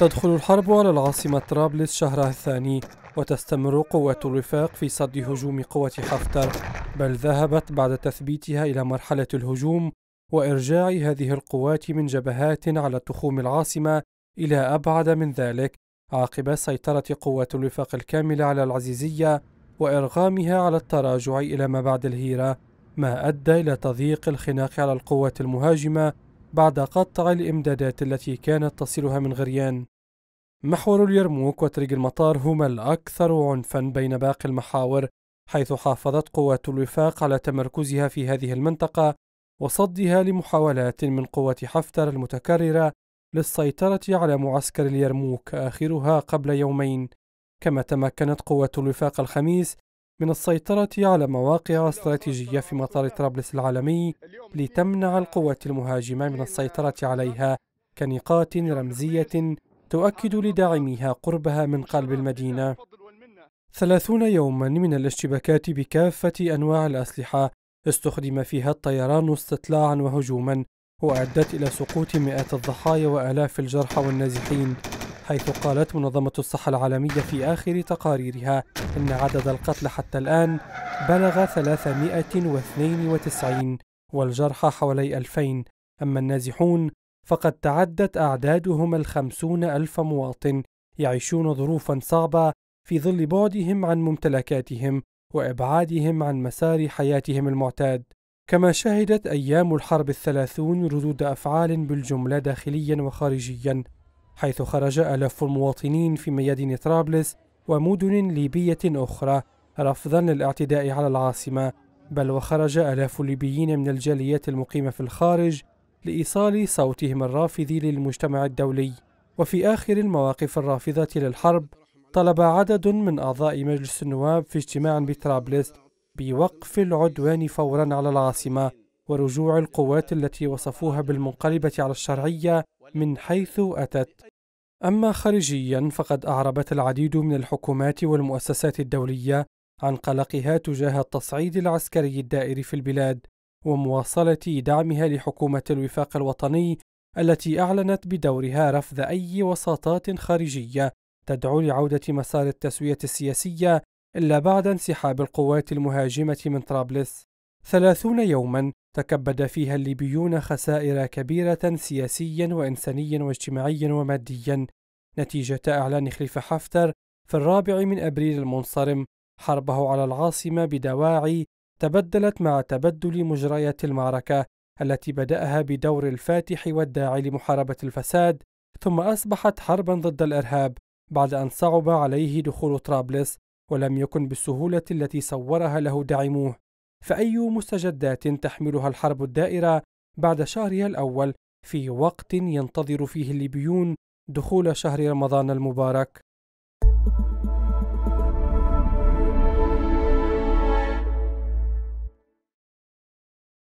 تدخل الحرب على العاصمة طرابلس شهرها الثاني وتستمر قوات الوفاق في صد هجوم قوة حفتر بل ذهبت بعد تثبيتها إلى مرحلة الهجوم وإرجاع هذه القوات من جبهات على تخوم العاصمة إلى أبعد من ذلك عقب سيطرة قوات الوفاق الكاملة على العزيزية وإرغامها على التراجع إلى ما بعد الهيرة ما أدى إلى تضييق الخناق على القوات المهاجمة بعد قطع الإمدادات التي كانت تصلها من غريان محور اليرموك وطريق المطار هما الأكثر عنفا بين باقي المحاور حيث حافظت قوات الوفاق على تمركزها في هذه المنطقة وصدها لمحاولات من قوة حفتر المتكررة للسيطرة على معسكر اليرموك آخرها قبل يومين كما تمكنت قوات الوفاق الخميس من السيطرة على مواقع استراتيجية في مطار طرابلس العالمي لتمنع القوات المهاجمة من السيطرة عليها كنقاط رمزية تؤكد لداعميها قربها من قلب المدينة ثلاثون يوما من الاشتباكات بكافة أنواع الأسلحة استخدم فيها الطيران استطلاعا وهجوما وأدت إلى سقوط مئات الضحايا وآلاف الجرحى والنازحين حيث قالت منظمة الصحة العالمية في آخر تقاريرها أن عدد القتلى حتى الآن بلغ 392 والجرحى حوالي 2000 أما النازحون فقد تعدت أعدادهم الخمسون ألف مواطن يعيشون ظروفا صعبة في ظل بعدهم عن ممتلكاتهم وإبعادهم عن مسار حياتهم المعتاد كما شهدت أيام الحرب الثلاثون ردود أفعال بالجملة داخليا وخارجيا حيث خرج آلاف المواطنين في ميادين طرابلس ومدن ليبية أخرى رفضا للاعتداء على العاصمة بل وخرج آلاف الليبيين من الجاليات المقيمة في الخارج لإيصال صوتهم الرافض للمجتمع الدولي وفي آخر المواقف الرافضة للحرب طلب عدد من أعضاء مجلس النواب في اجتماع بطرابلس بوقف العدوان فورا على العاصمة ورجوع القوات التي وصفوها بالمنقلبة على الشرعية من حيث أتت أما خارجيا فقد أعربت العديد من الحكومات والمؤسسات الدولية عن قلقها تجاه التصعيد العسكري الدائر في البلاد ومواصلة دعمها لحكومة الوفاق الوطني التي أعلنت بدورها رفض أي وساطات خارجية تدعو لعودة مسار التسوية السياسية إلا بعد انسحاب القوات المهاجمة من طرابلس ثلاثون يوما تكبد فيها الليبيون خسائر كبيرة سياسيا وإنسانيا واجتماعيا وماديا نتيجة إعلان خليفة حفتر في الرابع من أبريل المنصرم حربه على العاصمة بدواعي تبدلت مع تبدل مجريات المعركة التي بدأها بدور الفاتح والداعي لمحاربة الفساد ثم أصبحت حربا ضد الإرهاب بعد أن صعب عليه دخول طرابلس ولم يكن بالسهولة التي صورها له داعموه فأي مستجدات تحملها الحرب الدائرة بعد شهرها الأول في وقت ينتظر فيه الليبيون دخول شهر رمضان المبارك